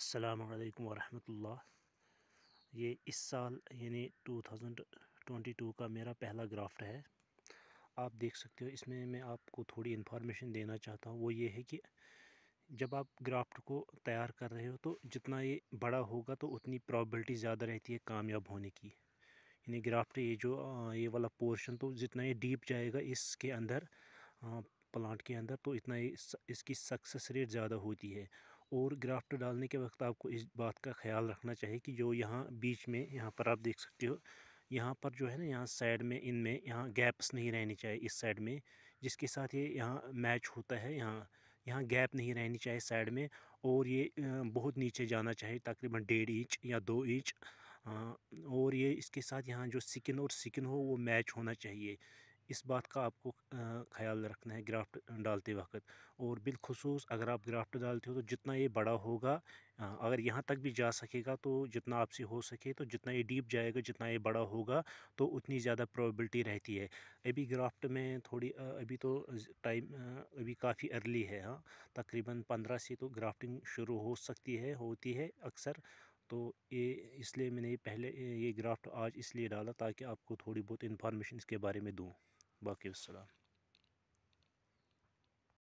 असलकम वरहमतुल्लाह ये इस साल यानी 2022 का मेरा पहला ग्राफ्ट है आप देख सकते हो इसमें मैं आपको थोड़ी इंफॉर्मेशन देना चाहता हूँ वो ये है कि जब आप ग्राफ्ट को तैयार कर रहे हो तो जितना ये बड़ा होगा तो उतनी प्रॉबिलिटी ज़्यादा रहती है कामयाब होने की यानी ग्राफ्ट ये जो ये वाला पोर्शन तो जितना ये डीप जाएगा इसके अंदर प्लांट के अंदर तो इतना इस, इसकी सक्सेस रेट ज़्यादा होती है और ग्राफ्ट डालने के वक्त आपको इस बात का ख्याल रखना चाहिए कि जो यहाँ बीच में यहाँ पर आप देख सकते हो यहाँ पर जो है ना यहाँ साइड में इनमें यहाँ गैप्स नहीं रहनी चाहिए इस साइड में जिसके साथ ये यहाँ मैच होता है यहाँ यहाँ गैप नहीं रहनी चाहिए साइड में और ये बहुत नीचे जाना चाहिए तकरीबन डेढ़ इंच या दो इंच और ये इसके साथ यहाँ जो सिकन और सिकन हो वो मैच होना चाहिए इस बात का आपको ख्याल रखना है ग्राफ्ट डालते वक्त और बिलखसूस अगर आप ग्राफ्ट डालते हो तो जितना ये बड़ा होगा अगर यहाँ तक भी जा सकेगा तो जितना आपसे हो सके तो जितना ये डीप जाएगा जितना ये बड़ा होगा तो उतनी ज़्यादा प्रोबेबिलिटी रहती है अभी ग्राफ्ट में थोड़ी अभी तो टाइम अभी काफ़ी अर्ली है हाँ तकरीबन पंद्रह से तो ग्राफ्टिंग शुरू हो सकती है होती है अक्सर तो ये इसलिए मैंने ये पहले ये ग्राफ्ट आज इसलिए डाला ताकि आपको थोड़ी बहुत इन्फॉर्मेशन इसके बारे में दूँ बाकी वसलाम